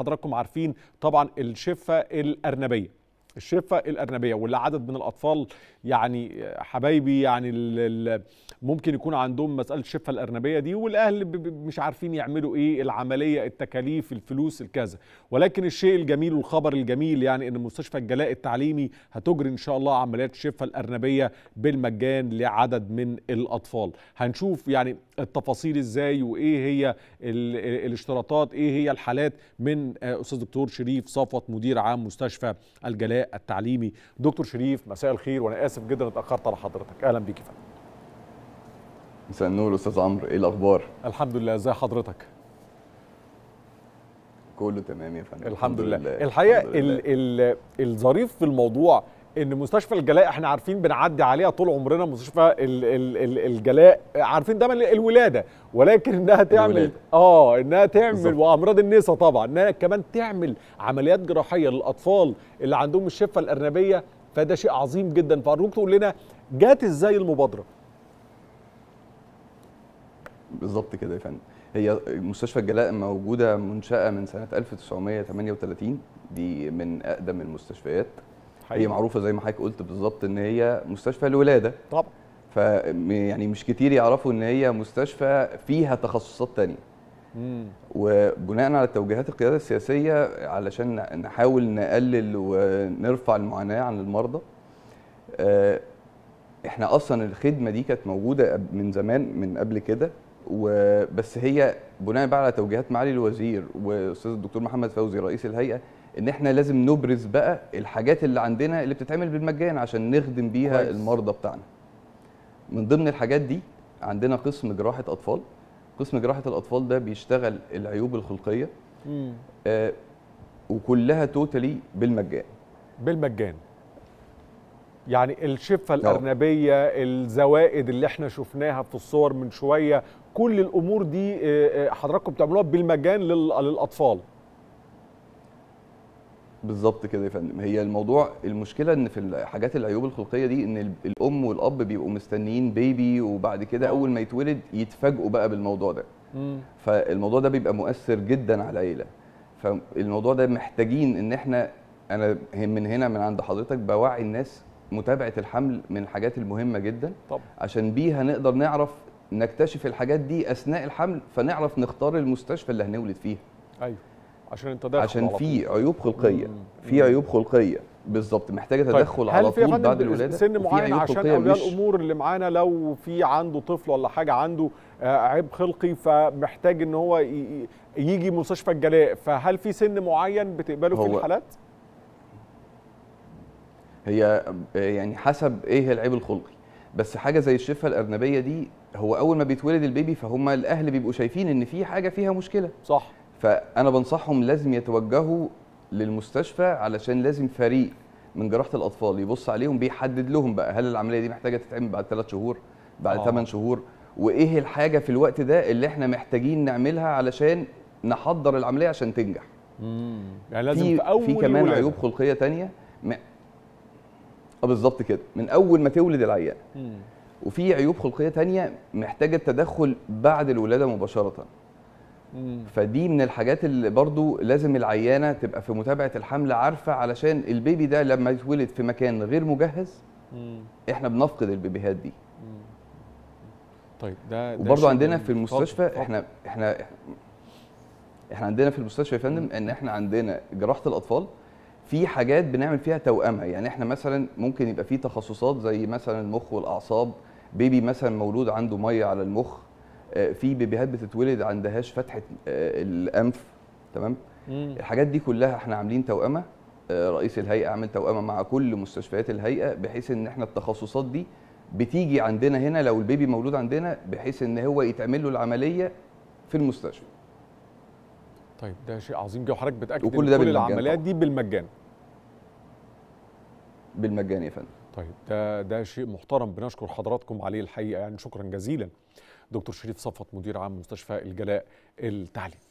حضراتكم عارفين طبعا الشفه الارنبيه الشفه الارنبيه واللي عدد من الاطفال يعني حبايبي يعني ممكن يكون عندهم مساله الشفه الارنبيه دي والاهل مش عارفين يعملوا ايه العمليه التكاليف الفلوس الكذا ولكن الشيء الجميل والخبر الجميل يعني ان مستشفى الجلاء التعليمي هتجري ان شاء الله عمليات الشفه الارنبيه بالمجان لعدد من الاطفال هنشوف يعني التفاصيل ازاي وايه هي الاشتراطات ايه هي الحالات من آه، استاذ دكتور شريف صفوت مدير عام مستشفى الجلاء التعليمي دكتور شريف مساء الخير وانا اسف جدا اتاخرت على حضرتك اهلا بيك يا فندم مساء النور استاذ عمرو ايه الاخبار الحمد لله ازي حضرتك كله تمام يا فندم الحمد, الحمد لله. الحقيقه الظريف في الموضوع ان مستشفى الجلاء احنا عارفين بنعدي عليها طول عمرنا مستشفى ال ال ال الجلاء عارفين دايما الولاده ولكن انها تعمل الولادة. اه انها تعمل بالزبط. وامراض النساء طبعا انها كمان تعمل عمليات جراحيه للاطفال اللي عندهم الشفه الارنبيه فده شيء عظيم جدا فارجوك تقول لنا جات ازاي المبادره بالظبط كده يا فندم هي مستشفى الجلاء موجوده منشاه من سنه 1938 دي من اقدم المستشفيات حقيقي. هي معروفه زي ما حضرتك قلت بالظبط ان هي مستشفى الولاده طبعا ف يعني مش كتير يعرفوا ان هي مستشفى فيها تخصصات تانية مم. وبناء على توجيهات القياده السياسيه علشان نحاول نقلل ونرفع المعاناه عن المرضى آه، احنا اصلا الخدمه دي كانت موجوده من زمان من قبل كده وبس هي بناء بقى على توجيهات معالي الوزير واستاذ الدكتور محمد فوزي رئيس الهيئه ان احنا لازم نبرز بقى الحاجات اللي عندنا اللي بتتعمل بالمجان عشان نخدم بيها كويس. المرضى بتاعنا من ضمن الحاجات دي عندنا قسم جراحه اطفال قسم جراحه الاطفال ده بيشتغل العيوب الخلقيه آه وكلها توتالي بالمجان بالمجان يعني الشفه الارنبيه الزوائد اللي احنا شفناها في الصور من شويه كل الامور دي آه، آه، حضراتكم بتعملوها بالمجان للاطفال بالظبط كده يا فندم هي الموضوع المشكله ان في الحاجات العيوب الخلقيه دي ان الام والاب بيبقوا مستنيين بيبي وبعد كده آه. اول ما يتولد يتفاجئوا بقى بالموضوع ده مم. فالموضوع ده بيبقى مؤثر جدا على العيله فالموضوع ده محتاجين ان احنا انا من هنا من عند حضرتك بوعي الناس متابعه الحمل من الحاجات المهمه جدا طب. عشان بيها نقدر نعرف نكتشف الحاجات دي اثناء الحمل فنعرف نختار المستشفى اللي هنولد فيها ايوه عشان التدخل عشان في عيوب خلقيه في عيوب خلقيه بالظبط محتاجه طيب، تدخل طيب. على طول بعد الولاده سن معين عشان اولياء الامور اللي معانا لو في عنده طفل ولا حاجه عنده آه، عيب خلقي فمحتاج ان هو يجي مستشفى الجلاء فهل في سن معين بتقبله في الحالات؟ هي آه، يعني حسب ايه العيب الخلقي بس حاجه زي الشفه الارنبيه دي هو اول ما بيتولد البيبي فهم الاهل بيبقوا شايفين ان في حاجه فيها مشكله صح فانا بنصحهم لازم يتوجهوا للمستشفى علشان لازم فريق من جراحه الاطفال يبص عليهم بيحدد لهم بقى هل العمليه دي محتاجه تتعمل بعد ثلاث شهور بعد آه. ثمان شهور وايه الحاجه في الوقت ده اللي احنا محتاجين نعملها علشان نحضر العمليه عشان تنجح امم يعني لازم في, في اول في كمان ولادة. عيوب خلقيه تانية م... اه بالظبط كده من اول ما تولد العيان وفي عيوب خلقيه تانية محتاجه التدخل بعد الولاده مباشره مم. فدي من الحاجات اللي برضو لازم العيانه تبقى في متابعه الحمل عارفه علشان البيبي ده لما يتولد في مكان غير مجهز مم. احنا بنفقد البيبيهات دي مم. طيب ده, ده وبرضو عندنا في المستشفى طب. احنا احنا احنا عندنا في المستشفى يا فندم ان احنا عندنا جراحه الاطفال في حاجات بنعمل فيها توأمها يعني احنا مثلا ممكن يبقى في تخصصات زي مثلا المخ والاعصاب بيبي مثلا مولود عنده ميه على المخ آه، في بيبيهات بتتولد عندهاش فتحه آه، الانف تمام الحاجات دي كلها احنا عاملين توأمه آه، رئيس الهيئه عامل توأمه مع كل مستشفيات الهيئه بحيث ان احنا التخصصات دي بتيجي عندنا هنا لو البيبي مولود عندنا بحيث ان هو يتعمل له العمليه في المستشفى طيب ده شيء عظيم جدا وحضرتك بتاكد وكل ده كل العمليات طبعا. دي بالمجان بالمجان يا فندم طيب ده ده شيء محترم بنشكر حضراتكم عليه الحقيقه يعني شكرا جزيلا دكتور شريف صفوت مدير عام مستشفى الجلاء التعليم